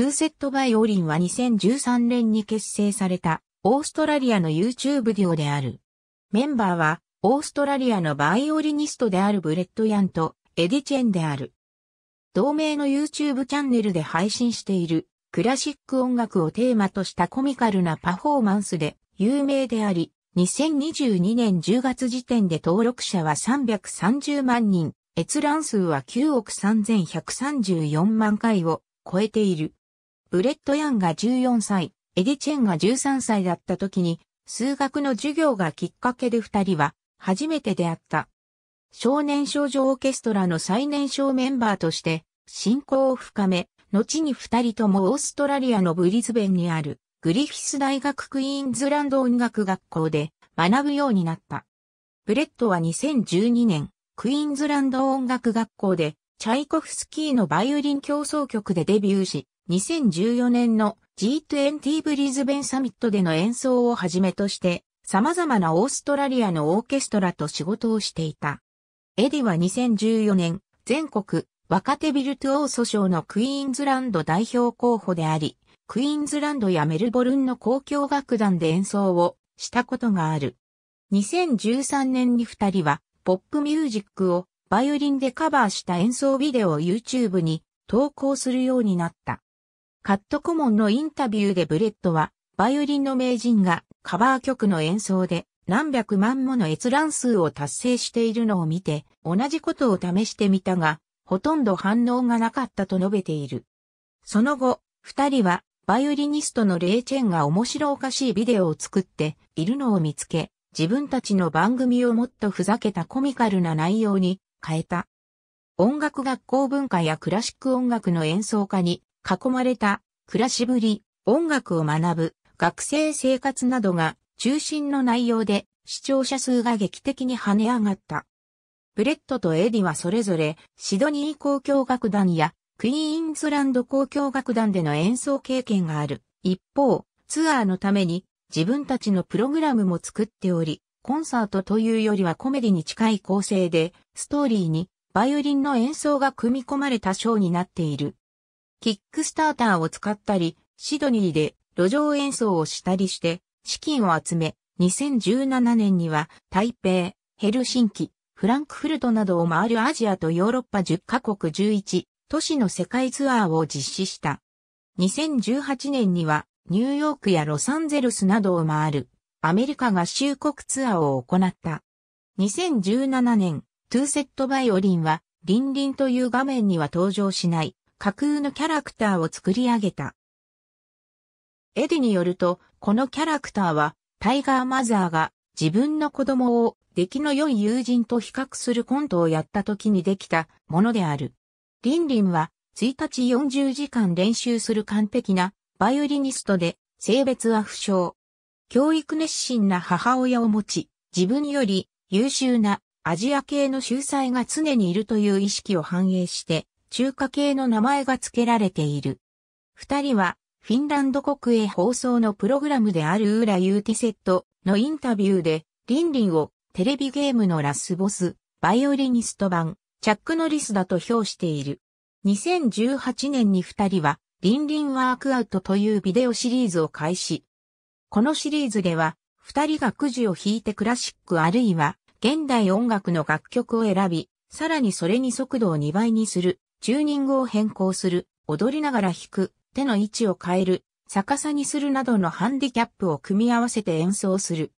トゥーセットバイオリンは2013年に結成されたオーストラリアの YouTube デュオである。メンバーはオーストラリアのバイオリニストであるブレッド・ヤンとエディ・チェンである。同名の YouTube チャンネルで配信しているクラシック音楽をテーマとしたコミカルなパフォーマンスで有名であり、2022年10月時点で登録者は330万人、閲覧数は9億3134万回を超えている。ブレット・ヤンが14歳、エディ・チェンが13歳だった時に、数学の授業がきっかけで二人は、初めて出会った。少年少女オーケストラの最年少メンバーとして、親交を深め、後に二人ともオーストラリアのブリズベンにある、グリフィス大学クイーンズランド音楽学校で学ぶようになった。ブレットは2012年、クイーンズランド音楽学校で、チャイコフスキーのバイオリン競争曲でデビューし、2014年の G20 ブリズベンサミットでの演奏をはじめとして、様々なオーストラリアのオーケストラと仕事をしていた。エディは2014年、全国若手ビルトオーソ賞のクイーンズランド代表候補であり、クイーンズランドやメルボルンの交響楽団で演奏をしたことがある。2013年に二人は、ポップミュージックをバイオリンでカバーした演奏ビデオを YouTube に投稿するようになった。カットコモンのインタビューでブレットは、バイオリンの名人がカバー曲の演奏で何百万もの閲覧数を達成しているのを見て、同じことを試してみたが、ほとんど反応がなかったと述べている。その後、二人は、バイオリニストのレイチェンが面白おかしいビデオを作っているのを見つけ、自分たちの番組をもっとふざけたコミカルな内容に変えた。音楽学校文化やクラシック音楽の演奏家に囲まれた、暮らしぶり、音楽を学ぶ、学生生活などが中心の内容で視聴者数が劇的に跳ね上がった。ブレットとエディはそれぞれシドニー交響楽団やクイーンズランド交響楽団での演奏経験がある。一方、ツアーのために自分たちのプログラムも作っており、コンサートというよりはコメディに近い構成で、ストーリーにバイオリンの演奏が組み込まれたショーになっている。キックスターターを使ったり、シドニーで路上演奏をしたりして、資金を集め、2017年には台北、ヘルシンキ、フランクフルトなどを回るアジアとヨーロッパ10カ国11都市の世界ツアーを実施した。2018年にはニューヨークやロサンゼルスなどを回るアメリカ合衆国ツアーを行った。2017年、トゥーセットバイオリンは、リンリンという画面には登場しない架空のキャラクターを作り上げた。エディによると、このキャラクターは、タイガーマザーが自分の子供を出来の良い友人と比較するコントをやった時にできたものである。リンリンは1日40時間練習する完璧なバイオリニストで性別は不詳。教育熱心な母親を持ち、自分より優秀なアジア系の秀才が常にいるという意識を反映して、中華系の名前が付けられている。二人は、フィンランド国営放送のプログラムであるウーラ・ユーティセットのインタビューで、リンリンをテレビゲームのラスボス、バイオリニスト版、チャックノリスだと評している。2018年に二人は、リンリンワークアウトというビデオシリーズを開始。このシリーズでは、二人がくじを引いてクラシックあるいは、現代音楽の楽曲を選び、さらにそれに速度を2倍にするチューニングを変更する、踊りながら弾く、手の位置を変える、逆さにするなどのハンディキャップを組み合わせて演奏する。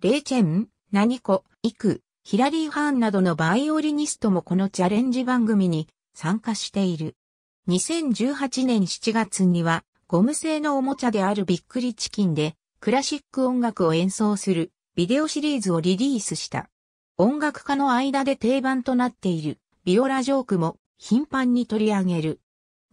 レイチェン、ナニコ、イク、ヒラリー・ハーンなどのバイオリニストもこのチャレンジ番組に参加している。2018年7月には、ゴム製のおもちゃであるビックリチキンで、クラシック音楽を演奏するビデオシリーズをリリースした。音楽家の間で定番となっているビオラジョークも頻繁に取り上げる。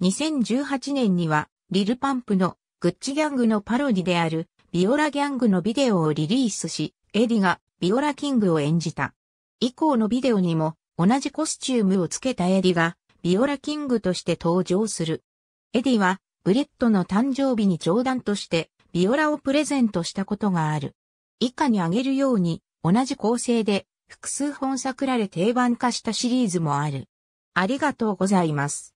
2018年には、リルパンプのグッチギャングのパロディであるビオラギャングのビデオをリリースし、エディがビオラキングを演じた。以降のビデオにも同じコスチュームをつけたエディがビオラキングとして登場する。エディはブレットの誕生日に冗談としてビオラをプレゼントしたことがある。以下に挙げるように同じ構成で複数本作られ定番化したシリーズもある。ありがとうございます。